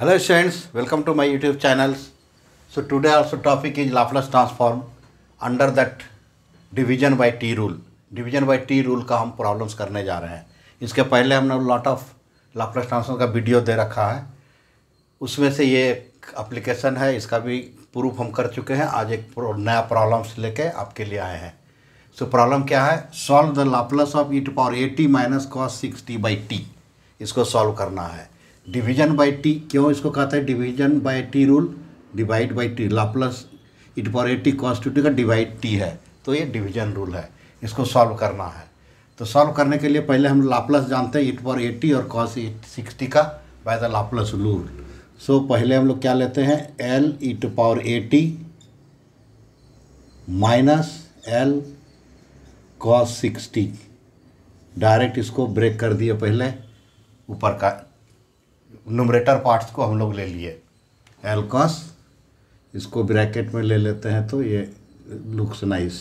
hello students welcome to my youtube channels so today also topic is laplace transform under that division by t rule division by t rule का हम problems करने जा रहे हैं इसके पहले हमने lot of laplace transform का वीडियो दे रखा है उसमें से ये एप्लीकेशन है इसका भी प्रूफ हम कर चुके हैं आज एक नया प्रॉब्लम्स लेके आपके लिए आए हैं सो so, प्रॉब्लम क्या है solve the Laplace of E to power A T minus cos six T by T इसको सॉल्व करना है डिवीजन बाय टी क्यों इसको कहते हैं division by T rule divide by T Laplace it power A T cos two T का divide T है तो ये डिवीजन रूल है इसको सॉल्व करना है तो सॉल्व करने के लिए पहले हम लाप्लस जानते हैं इट पावर एटी और कॉस सिक्सटी का by the Laplace rule so पहले हम लोग क्या लेते हैं L it power A T minus L cos six T direct इसको ब्रेक कर दिया पहले ऊपर का नोमरेटर पार्ट्स को हम लोग ले लिए एलकॉस इसको ब्रैकेट में ले लेते हैं तो ये लुक्स नाइस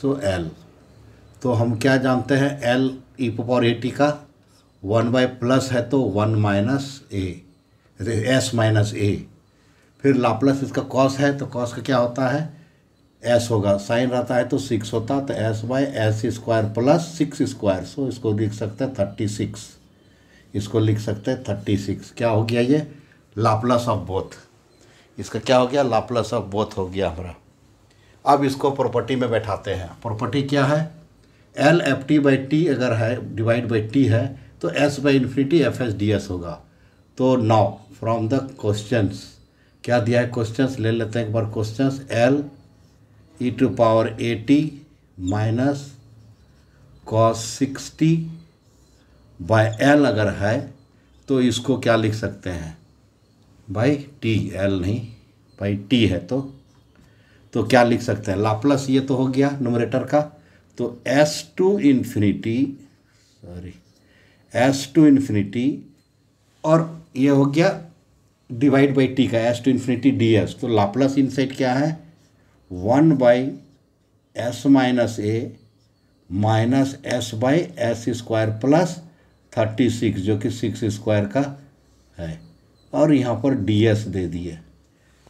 सो एल तो हम क्या जानते हैं एल ई पॉवर एटी का वन बाय प्लस है तो one minus A S minus A फिर लाप्लस इसका कॉस है तो कॉस का क्या होता है एस होगा साइन रहता है तो सिक्स होता तो S by S square plus six square so इसको देख सकते हैं थर्टी सिक्स इसको लिख सकते हैं थर्टी सिक्स क्या हो गया ये लाप्लस ऑफ बोथ इसका क्या हो गया लाप्लस ऑफ बोथ हो गया हमारा अब इसको प्रॉपर्टी में बैठाते हैं प्रॉपर्टी क्या है L F T by T अगर है डिवाइड बाई टी है तो S by infinity F S D S होगा तो नाउ फ्रॉम द क्वेश्चंस क्या दिया है क्वेश्चंस ले लेते हैं एक बार questions L E to power A T minus cos six T by L अगर है तो इसको क्या लिख सकते हैं बाई टी एल नहीं बाई टी है तो तो क्या लिख सकते हैं लाप्लस ये तो हो गया नोमरेटर का तो S to infinity sorry S to infinity और ये हो गया डिवाइड बाई टी का S to infinity D S तो लाप्लस इनसाइड क्या है one by S minus A minus S by S square plus thirty six जो कि सिक्स स्क्वायर का है और यहाँ पर डी एस दे दिए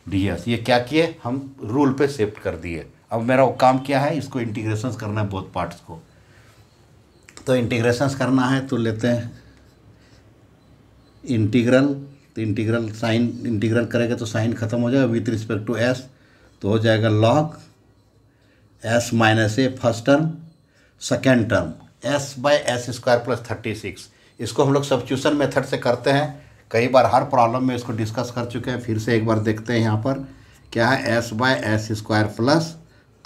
डी एस ये क्या किए हम रूल पे शिफ्ट कर दिए अब मेरा वो काम क्या है इसको इंटीग्रेशन करना है बहुत पार्ट्स को तो इंटीग्रेशन करना है तो लेते हैं इंटीग्रल तो इंटीग्रल साइन इंटीग्रल करेंगे तो साइन खत्म हो जाएगा विथ रिस्पेक्ट टू एस तो हो जाएगा log S minus A first term second term S by S square plus thirty six इसको हम लोग सब्स्टिट्यूशन मेथड से करते हैं कई बार हर प्रॉब्लम में इसको डिस्कस कर चुके हैं फिर से एक बार देखते हैं यहाँ पर क्या है S by S square plus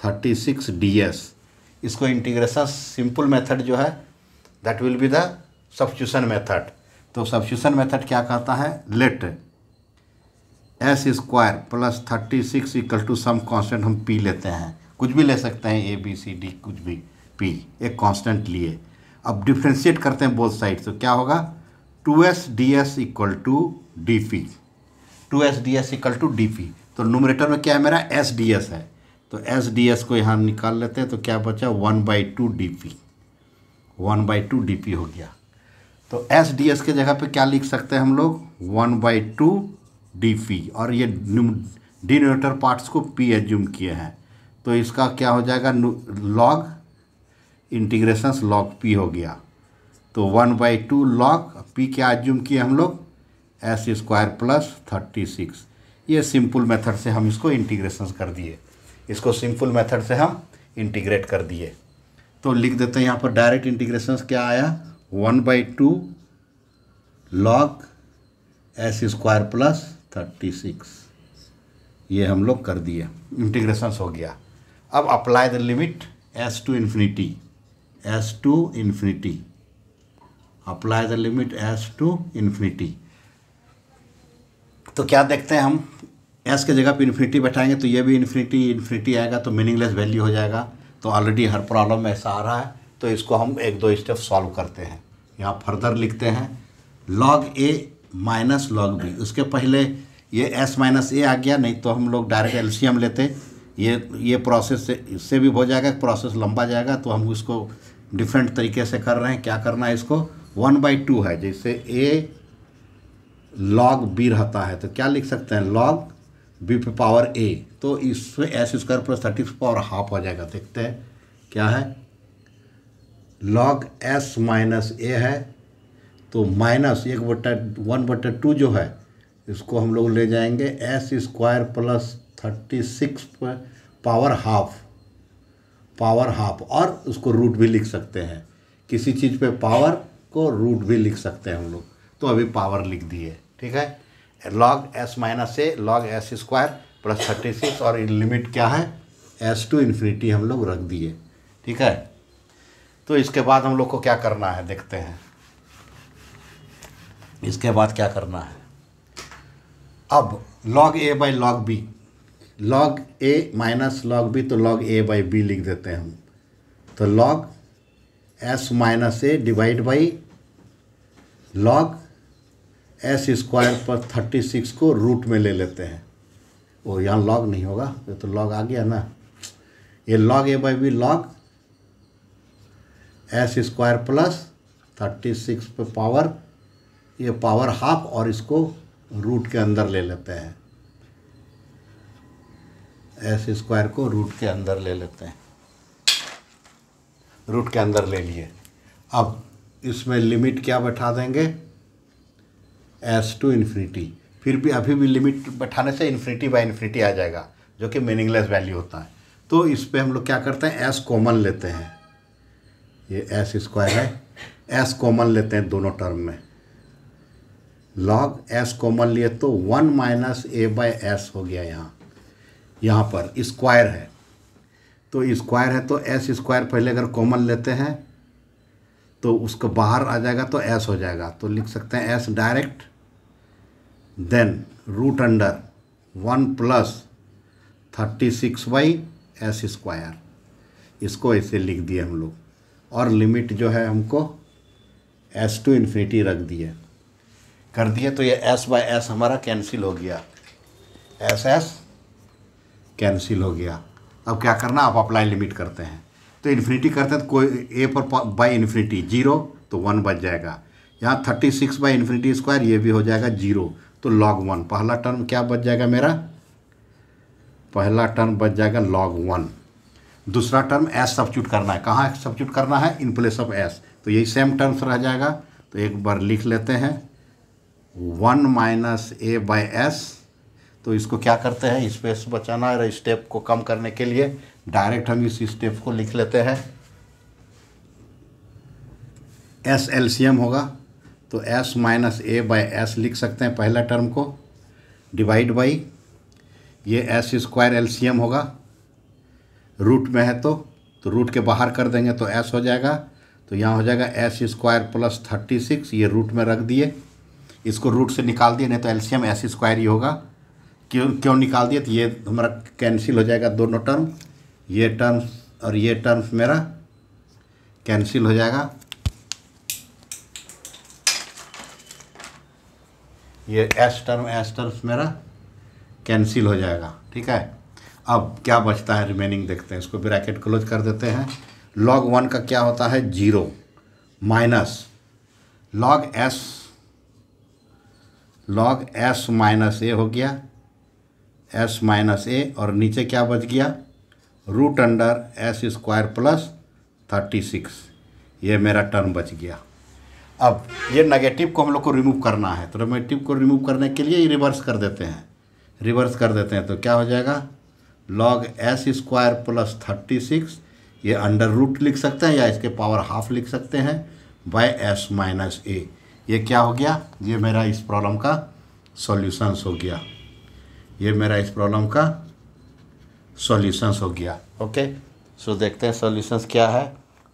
thirty six D S इसको इंटीग्रेशन सिंपल मेथड जो है that will be the substitution method तो सब्स्टिट्यूशन मेथड क्या कहता है let S square plus thirty six equal to some constant हम पी लेते हैं कुछ भी ले सकते हैं ए बी सी डी कुछ भी पी एक कॉन्स्टेंट लिए अब डिफ्रेंशिएट करते हैं बोथ साइड तो क्या होगा two S D S equal to D P two S D S equal to D P तो नोमरेटर में क्या है मेरा एस डी एस है तो एस डी एस को यहाँ निकाल लेते हैं तो क्या बचा one by two D P one by two D P हो गया तो एस डी एस के जगह पे क्या लिख सकते हैं हम लोग one by two D P और ये डिनोटर पार्ट्स को पी एज्यूम किए हैं तो इसका क्या हो जाएगा लॉग इंटीग्रेशन लॉक पी हो गया तो one by two log P क्या जूम किए हम लोग S square plus thirty six ये सिंपल मेथड से हम इसको इंटीग्रेशन कर दिए इसको सिंपल मेथड से हम इंटीग्रेट कर दिए तो लिख देते हैं यहाँ पर डायरेक्ट इंटीग्रेशन क्या आया one by two log s square plus thirty six ये हम लोग कर दिए इंटीग्रेशन हो गया अब apply the limit s to infinity s to infinity apply the limit s to infinity तो क्या देखते हैं हम एस के जगह पे इन्फिनिटी बैठाएंगे तो ये भी इन्फिनिटी इन्फिनिटी आएगा तो मीनिंगलेस वैल्यू हो जाएगा तो ऑलरेडी हर प्रॉब्लम में ऐसा आ रहा है तो इसको हम एक दो स्टेप सॉल्व करते हैं यहाँ फर्दर लिखते हैं log a minus log b उसके पहले ये एस माइनस ए आ गया नहीं तो हम लोग डायरेक्ट एल्शियम लेते ये ये प्रोसेस से इससे भी हो जाएगा प्रोसेस लंबा जाएगा तो हम इसको डिफरेंट तरीके से कर रहे हैं क्या करना है इसको वन बाई टू है जैसे ए लॉग बी रहता है तो क्या लिख सकते हैं लॉग बी पे पावर ए तो इसमें s square plus thirty power half हो जाएगा देखते हैं क्या है लॉग एस माइनस ए है तो माइनस एक बटा वन बटा टू जो है इसको हम लोग ले जाएंगे s square plus thirty six power half power half और उसको रूट भी लिख सकते हैं किसी चीज़ पे पावर को रूट भी लिख सकते हैं हम लोग तो अभी पावर लिख दिए ठीक है log S minus a log s square plus thirty six और लिमिट क्या है एस टू इन्फिनिटी हम लोग रख दिए ठीक है तो इसके बाद हम लोग को क्या करना है देखते हैं इसके बाद क्या करना है अब log a by log b log a minus log b तो लॉग ए बाई बी लिख देते हैं हम तो log S minus a divide by log s square पर थर्टी सिक्स को रूट में ले लेते हैं वो यहाँ लॉग नहीं होगा ये तो लॉग आ गया ना ये log a by b log s square plus thirty six पर पावर ये पावर हाफ और इसको रूट के अंदर ले लेते हैं एस स्क्वायर को रूट के अंदर ले लेते हैं रूट के अंदर ले लिए अब इसमें लिमिट क्या बैठा देंगे एस टू इन्फिनिटी फिर भी अभी भी लिमिट बैठाने से इन्फिनिटी बाई इन्फिनिटी आ जाएगा जो कि मीनिंगलेस वैल्यू होता है तो इस पर हम लोग क्या करते हैं एस कॉमन लेते हैं ये एस स्क्वायर है एस कॉमन लेते हैं दोनों टर्म में लॉग एस कॉमन लिए तो one minus a by s हो गया यहाँ यहाँ पर स्क्वायर है तो स्क्वायर है तो एस स्क्वायर पहले अगर कॉमन लेते हैं तो उसको बाहर आ जाएगा तो एस हो जाएगा तो लिख सकते हैं s direct then root under one plus thirty six by S square इसको ऐसे लिख दिए हम लोग और लिमिट जो है हमको एस टू इन्फिनिटी रख दिए कर दिए तो ये एस बाय एस हमारा कैंसिल हो गया एस एस कैंसिल हो गया अब क्या करना आप अप्लाई लिमिट करते हैं तो इन्फिनिटी करते हैं तो कोई ए पर बाई इन्फिनिटी जीरो तो वन बच जाएगा यहाँ thirty six by infinity square ये भी हो जाएगा जीरो तो लॉग वन पहला टर्म क्या बच जाएगा मेरा पहला टर्म बच जाएगा लॉग वन दूसरा टर्म एस सब्स्टिट्यूट करना है कहाँ सब्स्टिट्यूट करना है इन प्लेस ऑफ एस तो यही सेम टर्म्स रह जाएगा तो एक बार लिख लेते हैं one minus a by s तो इसको क्या करते हैं स्पेस बचाना और स्टेप को कम करने के लिए डायरेक्ट हम इस स्टेप को लिख लेते हैं एस एम होगा तो s minus a by s लिख सकते हैं पहला टर्म को डिवाइड बाई ये एस स्क्वायर एम होगा रूट में है तो तो रूट के बाहर कर देंगे तो एस हो जाएगा तो यहाँ हो जाएगा s square plus thirty six ये रूट में रख दिए इसको रूट से निकाल दिए नहीं तो एल एम एस स्क्वायर ही होगा क्यों क्यों निकाल दिया तो ये हमारा कैंसिल हो जाएगा दोनों टर्म ये टर्म्स और ये टर्म्स मेरा कैंसिल हो जाएगा ये एस टर्म एस टर्म्स मेरा कैंसिल हो जाएगा ठीक है अब क्या बचता है रिमेनिंग देखते हैं इसको ब्रैकेट क्लोज कर देते हैं लॉग वन का क्या होता है zero minus log s log S minus a हो गया एस माइनस ए और नीचे क्या बच गया root under s square plus thirty six ये मेरा टर्म बच गया अब ये नेगेटिव को हम लोग को रिमूव करना है तो नेगेटिव को रिमूव करने के लिए रिवर्स कर देते हैं रिवर्स कर देते हैं तो क्या हो जाएगा log s square plus thirty six ये अंडर रूट लिख सकते हैं या इसके पावर हाफ लिख सकते हैं बाय एस माइनस ए ये क्या हो गया ये मेरा इस प्रॉब्लम का सॉल्यूशंस हो गया ये मेरा इस प्रॉब्लम का सॉल्यूशंस हो गया ओके सो so, देखते हैं सॉल्यूशंस क्या है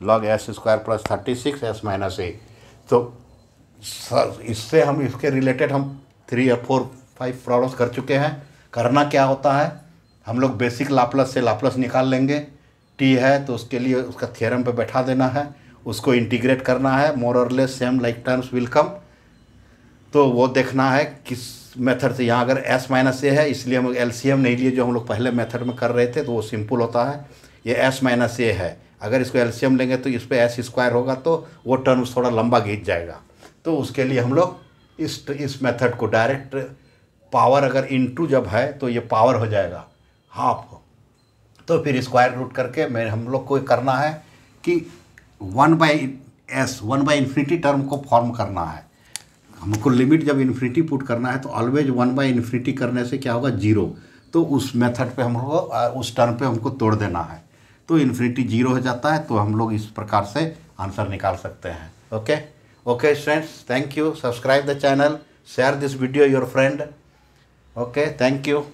log s square plus thirty six s minus a तो इससे हम इसके रिलेटेड हम थ्री या फोर फाइव प्रॉब्लम्स कर चुके हैं करना क्या होता है हम लोग बेसिक लाप्लस से लाप्लस निकाल लेंगे टी है तो उसके लिए उसका थ्योरम पे बैठा देना है उसको इंटीग्रेट करना है मोर और less same like terms will come तो वो देखना है किस मेथड से यहाँ अगर एस माइनस ए है इसलिए हम एलसीएम नहीं लिए जो हम लोग पहले मेथड में कर रहे थे तो वो सिंपल होता है ये एस माइनस ए है अगर इसको एलसीएम लेंगे तो इस पर एस स्क्वायर होगा तो वो टर्म थोड़ा लंबा घींच जाएगा तो उसके लिए हम लोग इस इस मेथड को डायरेक्ट पावर अगर टू जब है तो ये पावर हो जाएगा हाफ तो फिर स्क्वायर रूट करके मैं हम लोग को करना है कि one by s one by infinity term को फॉर्म करना है हमको लिमिट जब इन्फिनिटी पुट करना है तो ऑलवेज वन बाई इन्फिनिटी करने से क्या होगा जीरो तो उस मेथड पे लोग उस टर्म पे हमको तोड़ देना है तो इन्फिनिटी जीरो हो जाता है तो हम लोग इस प्रकार से आंसर निकाल सकते हैं okay okay students thank you subscribe the channel share this video your friend okay thank you